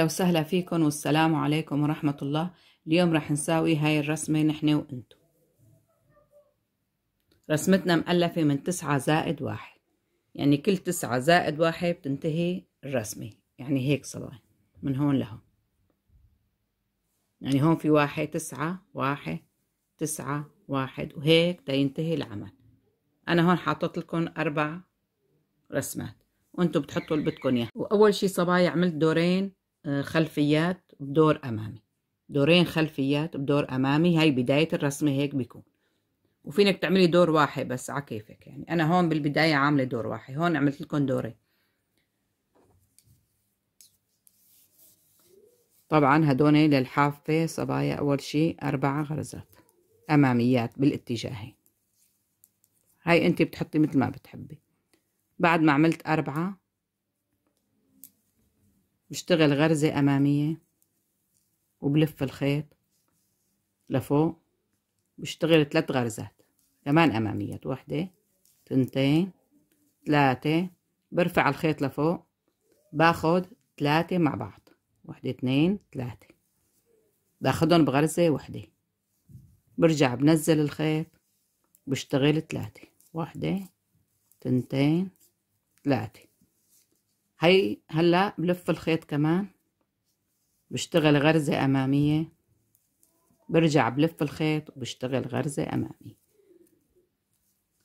أهلا وسهلا فيكم والسلام عليكم ورحمة الله اليوم رح نساوي هاي الرسمة نحن وانتو رسمتنا مؤلفة من تسعة زائد واحد يعني كل تسعة زائد واحد بتنتهي الرسمة يعني هيك صلوة من هون لهون يعني هون في واحد تسعة واحد تسعة واحد وهيك تينتهي العمل أنا هون حاطط لكم أربع رسمات وانتو بتحطوا اللي بدكم اياه واول شي صبايا عملت دورين خلفيات بدور أمامي دورين خلفيات بدور أمامي هاي بداية الرسمة هيك بيكون وفينك تعملي دور واحد بس على كيفك يعني أنا هون بالبداية عاملة دور واحد هون عملت لكم دورين طبعا هدول للحافة صبايا أول شي أربع غرزات أماميات بالاتجاهين هاي أنت بتحطي مثل ما بتحبي بعد ما عملت أربعة بشتغل غرزة أمامية وبلف الخيط لفوق بشتغل ثلاث غرزات كمان أماميات واحدة تنتين ثلاثة برفع الخيط لفوق باخد ثلاثة مع بعض واحدة اثنين ثلاثة باخدهم بغرزة واحدة برجع بنزل الخيط بشتغل ثلاثة واحدة تنتين ثلاثة هي هلا بلف الخيط كمان بشتغل غرزة أمامية برجع بلف الخيط وبشتغل غرزة أمامية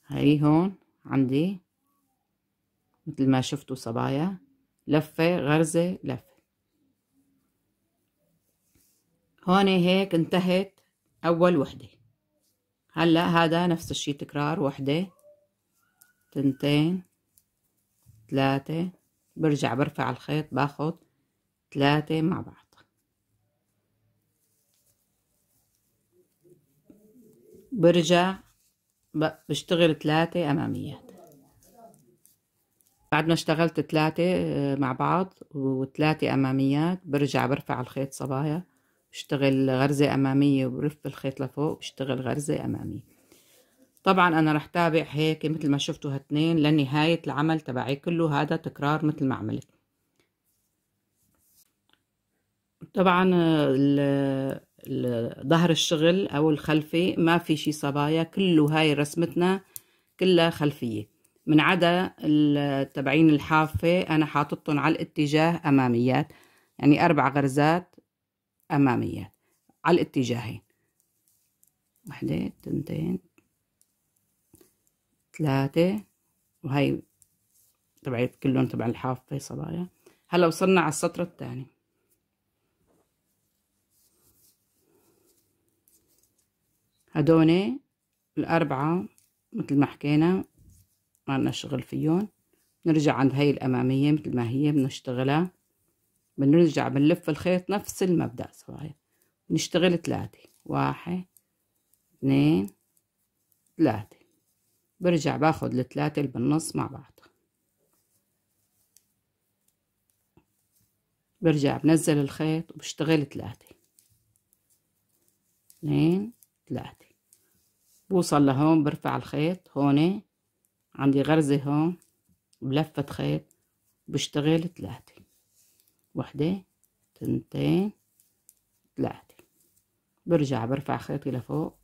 هي هون عندي مثل ما شفتوا صبايا لفة غرزة لفة هون هيك انتهت أول وحدة هلا هذا نفس الشي تكرار وحدة تنتين ثلاثة برجع برفع الخيط باخد ثلاثة مع بعض برجع بشتغل ثلاثة أماميات بعد ما اشتغلت ثلاثة آه، مع بعض وثلاثة أماميات برجع برفع الخيط صبايا بشتغل غرزة أمامية وبرف الخيط لفوق بشتغل غرزة أمامية طبعا انا رح تابع هيك مثل ما شفتوا هالتنين لنهاية العمل تبعي كله هذا تكرار مثل ما عملت طبعا ظهر الشغل او الخلفي ما في شي صبايا كله هاي رسمتنا كلها خلفية من عدا تبعين الحافة انا حاططهم على الاتجاه اماميات يعني اربع غرزات اماميات على الاتجاهين واحدة تنتين ثلاثة وهي تبعت كلهم تبع الحافة صبايا هلا وصلنا على السطر الثاني هدول الأربعة مثل ما حكينا ما لنا شغل فيهم نرجع عند هاي الأمامية مثل ما هي بنشتغلها بنرجع بنلف الخيط نفس المبدأ صبايا نشتغل ثلاثة واحد اثنين ثلاثة برجع باخد الثلاثة اللي بالنص مع بعض برجع بنزل الخيط وبشتغل ثلاثة اثنين ثلاثة بوصل لهون برفع الخيط هون عندي غرزة هون بلفة خيط بشتغل ثلاثة وحدة تنتين ثلاثة برجع برفع خيطي لفوق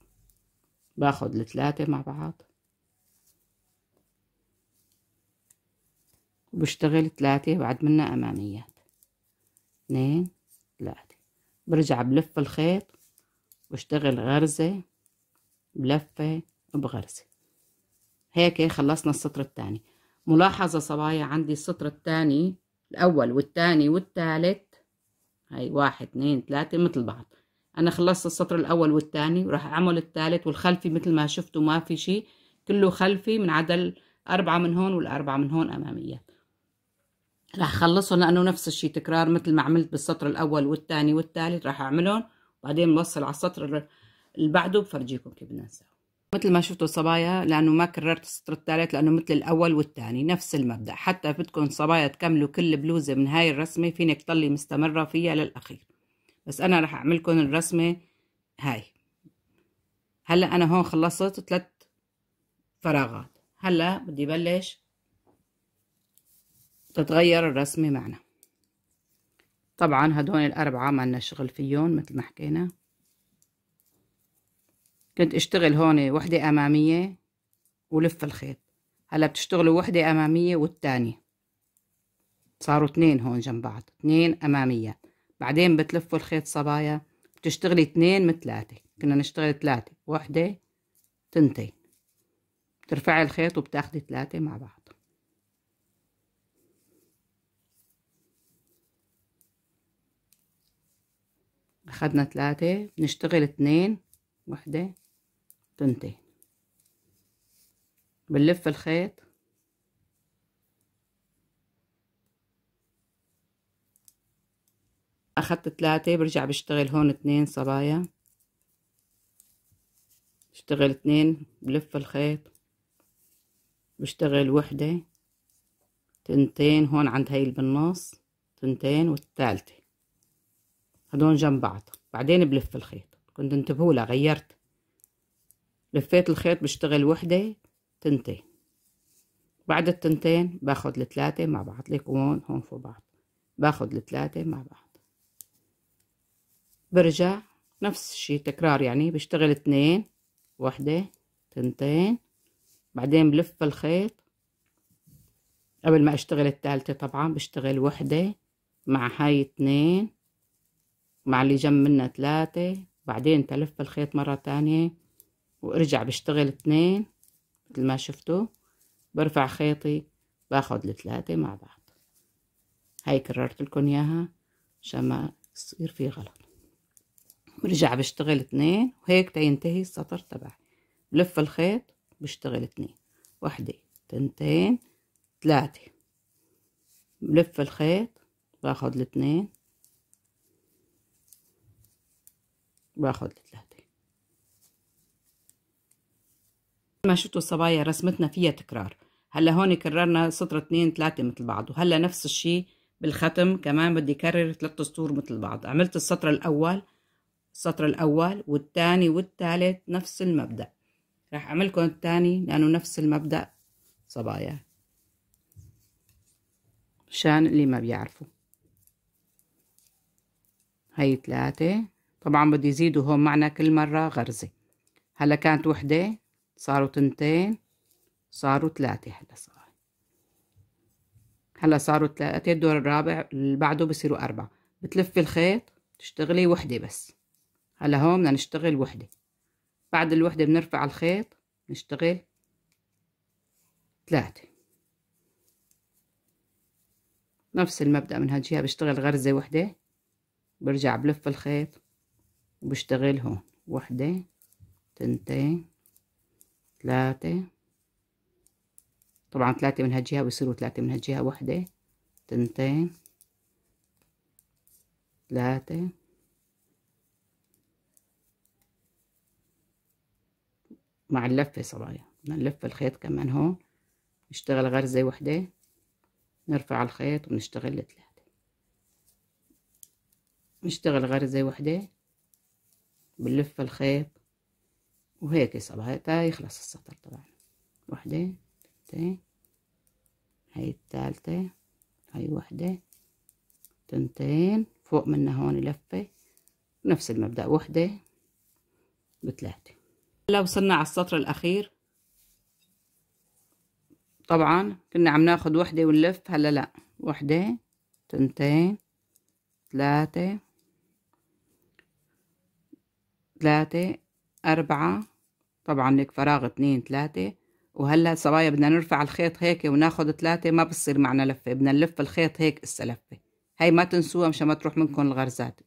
باخد الثلاثة مع بعض وبشتغل ثلاثة بعد منها أماميات اثنين ثلاثة برجع بلف الخيط بشتغل غرزة بلفة وبغرزة هيك خلصنا السطر الثاني ملاحظة صبايا عندي السطر الثاني الأول والثاني والثالث هاي واحد اثنين ثلاثة مثل بعض أنا خلصت السطر الأول والثاني وراح أعمل الثالث والخلفي مثل ما شفتوا ما في شيء كله خلفي من عدل أربعة من هون والأربعة من هون أماميات راح اخلصهم لانه نفس الشيء تكرار مثل ما عملت بالسطر الاول والثاني والثالث راح اعملهم وبعدين بوصل على السطر اللي بعده بفرجيكم كيف بدنا مثل ما شفتوا صبايا لانه ما كررت السطر الثالث لانه مثل الاول والثاني نفس المبدا حتى بدكم صبايا تكملوا كل بلوزه من هاي الرسمه فينك تضلي مستمره فيها للاخير بس انا راح اعمل لكم الرسمه هاي هلا انا هون خلصت ثلاث فراغات هلا بدي بلش تتغير الرسمة معنا طبعا هدول الأربعة ما لنا شغل فيهم مثل ما حكينا كنت اشتغل هون وحدة أمامية ولف الخيط هلا بتشتغلوا وحدة أمامية والتانية صاروا اثنين هون جنب بعض اثنين أمامية بعدين بتلفوا الخيط صبايا بتشتغلي اثنين من ثلاثة كنا نشتغل ثلاثة وحدة تنتين بترفعي الخيط وبتاخدي ثلاثة مع بعض أخدنا ثلاثة بنشتغل اثنين وحدة تنتين بنلف الخيط أخدت ثلاثة برجع بشتغل هون اثنين صبايا بشتغل اثنين بلف الخيط بشتغل وحدة تنتين هون عند هاي بالنص تنتين والثالثة هدول جنب بعض بعدين بلف الخيط كنت انتبهوا له غيرت لفيت الخيط بشتغل وحدة تنتين بعد التنتين باخد التلاتة مع بعض ليك هون هون فوق بعض باخد التلاتة مع بعض برجع نفس الشي تكرار يعني بشتغل اثنين وحدة تنتين بعدين بلف الخيط قبل ما اشتغل الثالثه طبعا بشتغل وحدة مع هاي اثنين مع اللي جنب منه ثلاثة بعدين تلف الخيط مرة تانية وارجع بشتغل اثنين مثل ما شفتوا برفع خيطي باخد الثلاثة مع بعض هاي كررت لكم اياها عشان ما يصير في غلط برجع بشتغل اثنين وهيك تينتهي السطر تبعي بلف الخيط بشتغل اثنين واحدة تنتين ثلاثة بلف الخيط باخد الاثنين باخد الثلاثة ما شفتوا الصبايا رسمتنا فيها تكرار هلا هون كررنا سطر اثنين ثلاثة مثل بعض وهلا نفس الشيء بالختم كمان بدي كرر ثلاث سطور مثل بعض عملت السطر الأول السطر الأول والثاني والثالث نفس المبدأ راح أعملكم الثاني لأنه نفس المبدأ صبايا مشان اللي ما بيعرفوا هاي ثلاثة طبعا بدي يزيدوا هون معنا كل مرة غرزة هلا كانت وحدة صاروا تنتين صاروا ثلاثة هلا صار هلا صاروا ثلاثة الدور الرابع اللي بعده بصيروا أربعة بتلفي الخيط تشتغلي وحدة بس هلا هون بدنا نشتغل وحدة بعد الوحدة بنرفع الخيط نشتغل ثلاثة نفس المبدأ من هالجهة بشتغل غرزة وحدة برجع بلف الخيط وبشتغلهم وحدة تنتين ثلاثة طبعا ثلاثة من هالجهة بيصيروا ثلاثة من هالجهة وحدة تنتين ثلاثة مع اللفة صبايا بدنا نلف الخيط كمان هون نشتغل غرزة وحدة نرفع الخيط ونشتغل ثلاثة نشتغل غرزة وحدة بنلف الخيط وهيك يصبها تا يخلص السطر طبعا وحدة تنتين هاي الثالثة هاي وحدة تنتين فوق منها هون لفة نفس المبدأ وحدة بثلاثة هلا وصلنا على السطر الأخير طبعا كنا عم ناخد وحدة ونلف هلا لا وحدة تنتين ثلاثة ثلاثة أربعة طبعا هيك فراغ اثنين ثلاثة وهلا صبايا بدنا نرفع الخيط هيك وناخد ثلاثة ما بصير معنا لفة بدنا نلف الخيط هيك اسا لفة هاي ما تنسوها مشان ما تروح منكم الغرزات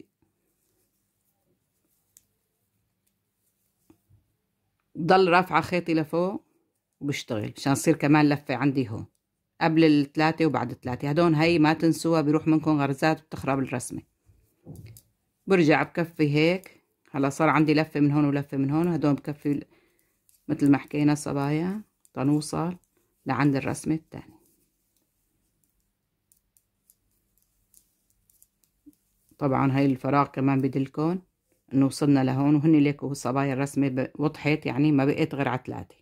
بضل رافعة خيطي لفوق وبشتغل مشان يصير كمان لفة عندي هون قبل الثلاثة وبعد الثلاثة هدول هي ما تنسوها بيروح منكم غرزات بتخرب الرسمة برجع بكفي هيك هلا صار عندي لفة من هون ولفة من هون هدول بكفي مثل ما حكينا صبايا تنوصل لعند الرسمة الثانية طبعا هاي الفراغ كمان بدلكم انه وصلنا لهون وهن ليكو الصبايا الرسمة وضحت يعني ما بقيت غير على ثلاثة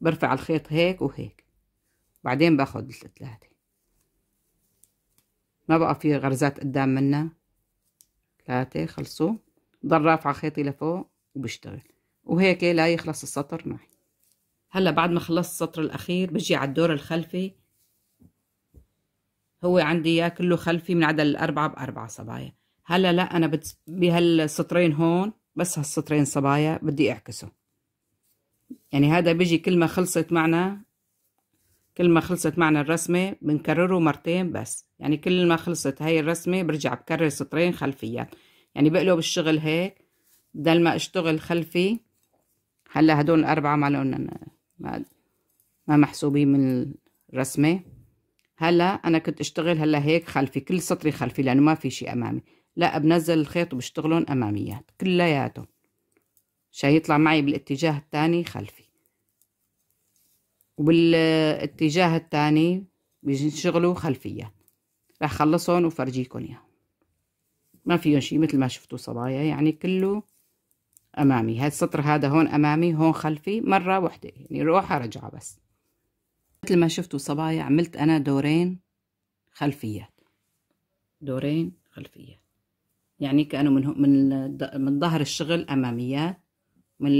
برفع الخيط هيك وهيك بعدين باخد الثلاثة ما بقى في غرزات قدام منا ثلاثة خلصوا ضل رافعة خيطي لفوق وبشتغل وهيك إيه، لا يخلص السطر معي هلا بعد ما خلصت السطر الأخير بجي على الدور الخلفي هو عندي اياه كله خلفي من عدد الأربعة بأربعة صبايا هلا لا أنا بت... بهالسطرين هون بس هالسطرين صبايا بدي أعكسه يعني هذا بيجي كل ما خلصت معنا كل ما خلصت معنا الرسمة بنكرره مرتين بس يعني كل ما خلصت هاي الرسمة برجع بكرر سطرين خلفيات يعني بقلب الشغل هيك بدل ما اشتغل خلفي هلا هدول الاربعه ما لهم ما, ما محسوبين من الرسمه هلا انا كنت اشتغل هلا هيك خلفي كل سطري خلفي لانه ما في شيء امامي لا بنزل الخيط وبشتغلهم اماميات كلياتهم عشان يطلع معي بالاتجاه الثاني خلفي وبالاتجاه الثاني بيشتغلوا خلفيات رح خلصهم وفرجيكم اياهم ما فيه شيء مثل ما شفتوا صبايا يعني كله امامي هذا السطر هذا هون امامي هون خلفي مره واحده يعني روحه رجعه بس مثل ما شفتوا صبايا عملت انا دورين خلفيات دورين خلفيات يعني كانوا من من من ظهر الشغل اماميات من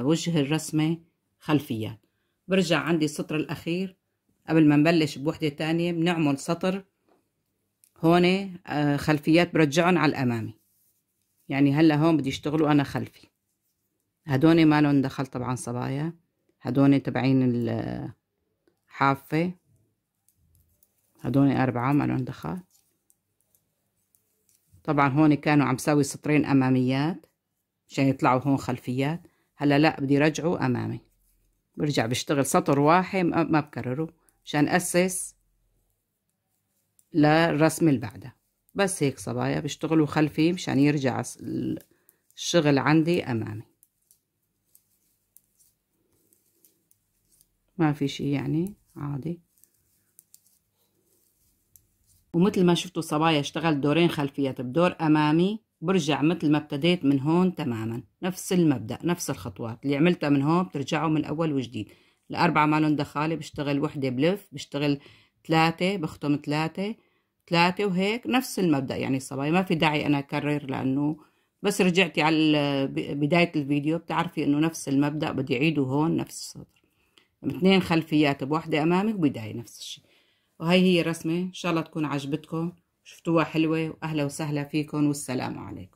وجه الرسمه خلفيات برجع عندي السطر الاخير قبل ما نبلش بوحده تانية بنعمل سطر هون آه، خلفيات برجعهم على الأمامي يعني هلا هون بدي يشتغلوا أنا خلفي هدول ما لهم دخل طبعا صبايا هدول تبعين الحافة آه، هدول أربعة ما لهم دخل طبعا هون كانوا عم ساوي سطرين أماميات مشان يطلعوا هون خلفيات هلا لا بدي رجعوا أمامي برجع بشتغل سطر واحد ما بكرره مشان أسس للرسمة اللي بعدها بس هيك صبايا بيشتغلوا خلفي مشان يرجع الشغل عندي أمامي ما في شيء يعني عادي ومثل ما شفتوا صبايا اشتغلت دورين خلفيات بدور أمامي برجع مثل ما ابتديت من هون تماما نفس المبدأ نفس الخطوات اللي عملتها من هون بترجعوا من أول وجديد الأربعة مالهم دخالة بشتغل وحدة بلف بشتغل ثلاثة بختم ثلاثة ثلاثة وهيك نفس المبدأ يعني الصبايا ما في داعي أنا أكرر لأنه بس رجعتي على بداية الفيديو بتعرفي إنه نفس المبدأ بدي أعيده هون نفس السطر اثنين خلفيات بواحدة أمامي وبداية نفس الشيء وهي هي الرسمة إن شاء الله تكون عجبتكم شفتوها حلوة وأهلا وسهلا فيكم والسلام عليكم